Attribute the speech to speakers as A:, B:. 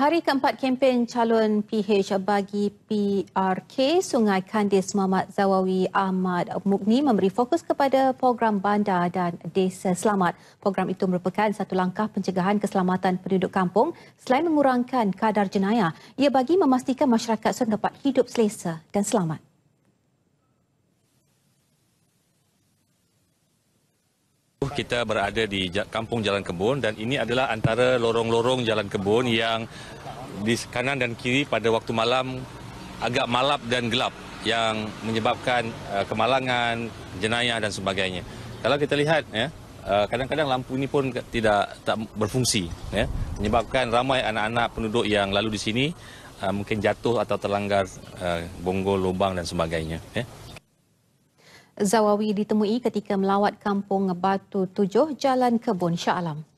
A: Hari keempat kempen calon PH bagi PRK Sungai Kandis Muhammad Zawawi Ahmad Mukni memberi fokus kepada program bandar dan desa selamat. Program itu merupakan satu langkah pencegahan keselamatan penduduk kampung selain mengurangkan kadar jenayah. Ia bagi memastikan masyarakat dapat hidup selesa dan
B: selamat.
C: kita berada di Kampung Jalan Kebun dan ini adalah antara lorong-lorong Jalan Kebun yang di kanan dan kiri pada waktu malam agak malap dan gelap yang menyebabkan uh, kemalangan, jenayah dan sebagainya. Kalau kita lihat ya, eh, kadang-kadang uh, lampu ini pun tidak tak berfungsi ya, menyebabkan ramai anak-anak penduduk yang lalu di sini uh, mungkin jatuh atau terlanggar uh, bonggol lubang dan sebagainya ya.
A: Zawawi ditemui ketika melawat kampung Batu Tujuh, Jalan Kebun Sya'alam.